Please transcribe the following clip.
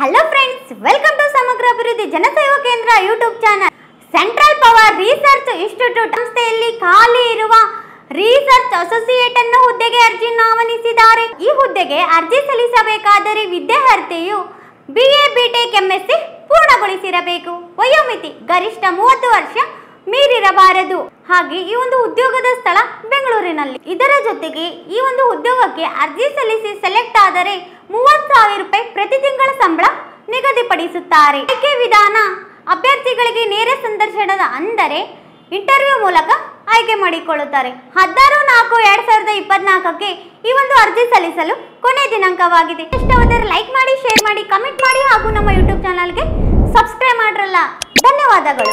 hello friends welcome to ಸಮಗ್ರ ಅಭಿವೃದ್ಧಿ ಜನಸೇವಾ ಕೇಂದ್ರ YouTube channel central power research institute ಸಂಸ್ಥೆಯಲ್ಲಿ ಖಾಲಿ ಇರುವ ರಿಸರ್ಚ್ ಅಸೋಸಿಯೇಟ್ ಅನ್ನು ಹುದ್ದೆಗೆ ಅರ್ಜಿ ನಾಮನಿಸಿದ್ದಾರೆ ಈ ಹುದ್ದೆಗೆ ಅರ್ಜಿ ಸಲ್ಲಿಸಬೇಕಾದರೆ ವಿದ್ಯಾರ್ಥಿಯು B A B tech MSc ಪೂರ್ಣಗೊಳಿಸಿರಬೇಕು ವಯೋಮಿತಿ ಗರಿಷ್ಠ ಮೂವತ್ತು ವರ್ಷ ಮೀರಿರಬಾರದು ಹಾಗೆ ಈ ಒಂದು ಉದ್ಯೋಗದ ಸ್ಥಳ ಬೆಂಗಳೂರಿನಲ್ಲಿ ಇದರ ಜೊತೆಗೆ ಈ ಒಂದು ಉದ್ಯೋಗಕ್ಕೆ ಅರ್ಜಿ ಸಲ್ಲಿಸಿ ಸೆಲೆಕ್ಟ್ ಆದರೆ ಮೂವತ್ತು ಸಾವಿರ ರೂಪಾಯಿ ಪ್ರತಿ ತಿಂಗಳ ಸಂಬಳ ನಿಗದಿಪಡಿಸುತ್ತಾರೆ ಆಯ್ಕೆ ವಿಧಾನ ಅಭ್ಯರ್ಥಿಗಳಿಗೆ ನೇರ ಸಂದರ್ಶನದ ಅಂದರೆ ಇಂಟರ್ವ್ಯೂ ಮೂಲಕ ಆಯ್ಕೆ ಮಾಡಿಕೊಳ್ಳುತ್ತಾರೆ ಹದಿನಾರು ನಾಲ್ಕು ಎರಡು ಸಾವಿರದ ಇಪ್ಪತ್ನಾಲ್ಕಕ್ಕೆ ಈ ಒಂದು ಅರ್ಜಿ ಸಲ್ಲಿಸಲು ಕೊನೆ ದಿನಾಂಕವಾಗಿದೆ ಇಷ್ಟವಾದರೆ ಲೈಕ್ ಮಾಡಿ ಶೇರ್ ಮಾಡಿ ಕಮೆಂಟ್ ಮಾಡಿ ಹಾಗೂ ನಮ್ಮ ಯೂಟ್ಯೂಬ್ ಚಾನಲ್ಗೆ ಸಬ್ಸ್ಕ್ರೈಬ್ ಮಾಡಿರಲ್ಲ ಧನ್ಯವಾದಗಳು